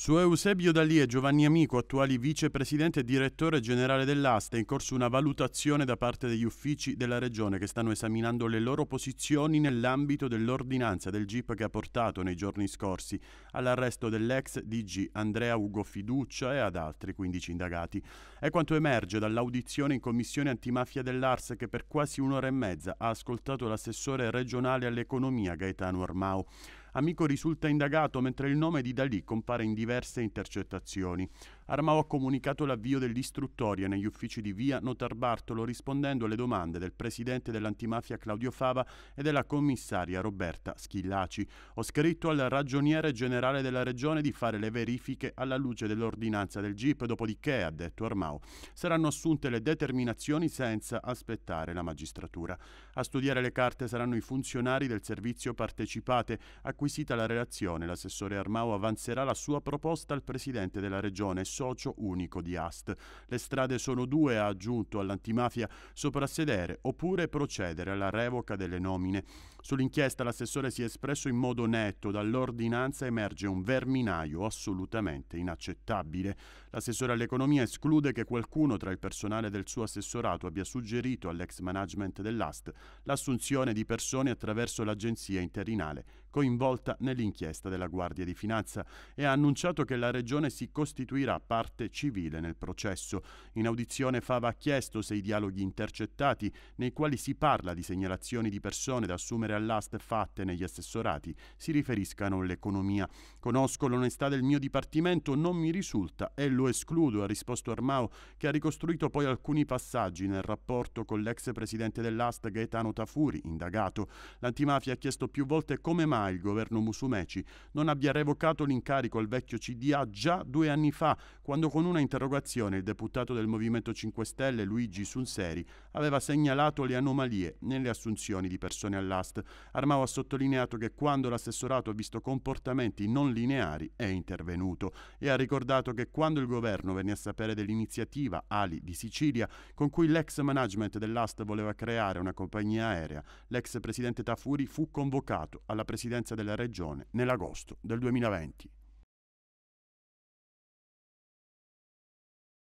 Su Eusebio Dalì e Giovanni Amico, attuali vicepresidente e direttore generale dell'asta, è in corso una valutazione da parte degli uffici della Regione che stanno esaminando le loro posizioni nell'ambito dell'ordinanza del GIP che ha portato nei giorni scorsi all'arresto dell'ex DG Andrea Ugo Fiduccia e ad altri 15 indagati. È quanto emerge dall'audizione in commissione antimafia dell'Ars che per quasi un'ora e mezza ha ascoltato l'assessore regionale all'economia Gaetano Armao. Amico risulta indagato mentre il nome di Dalì compare in diverse intercettazioni. Armao ha comunicato l'avvio dell'istruttoria negli uffici di via Notar Bartolo rispondendo alle domande del presidente dell'antimafia Claudio Fava e della commissaria Roberta Schillaci. Ho scritto al ragioniere generale della regione di fare le verifiche alla luce dell'ordinanza del GIP, dopodiché, ha detto Armao, saranno assunte le determinazioni senza aspettare la magistratura. A studiare le carte saranno i funzionari del servizio partecipate. Acquisita la relazione, l'assessore Armao avanzerà la sua proposta al presidente della regione socio unico di AST. Le strade sono due, ha aggiunto all'antimafia, soprassedere oppure procedere alla revoca delle nomine. Sull'inchiesta l'assessore si è espresso in modo netto, dall'ordinanza emerge un verminaio assolutamente inaccettabile. L'assessore all'economia esclude che qualcuno tra il personale del suo assessorato abbia suggerito all'ex management dell'AST l'assunzione di persone attraverso l'agenzia interinale coinvolta nell'inchiesta della Guardia di Finanza e ha annunciato che la Regione si costituirà parte civile nel processo. In audizione Fava ha chiesto se i dialoghi intercettati, nei quali si parla di segnalazioni di persone da assumere all'AST fatte negli assessorati, si riferiscano all'economia. Conosco l'onestà del mio dipartimento, non mi risulta e lo escludo, ha risposto Armao, che ha ricostruito poi alcuni passaggi nel rapporto con l'ex presidente dell'AST Gaetano Tafuri, indagato. L'antimafia ha chiesto più volte come mai il governo Musumeci non abbia revocato l'incarico al vecchio CDA già due anni fa, quando con una interrogazione il deputato del Movimento 5 Stelle Luigi Sunseri aveva segnalato le anomalie nelle assunzioni di persone all'AST. Armao ha sottolineato che quando l'assessorato ha visto comportamenti non lineari è intervenuto e ha ricordato che quando il governo venne a sapere dell'iniziativa Ali di Sicilia con cui l'ex management dell'AST voleva creare una compagnia aerea, l'ex presidente Tafuri fu convocato alla presidenza presidenza della Regione nell'agosto del 2020.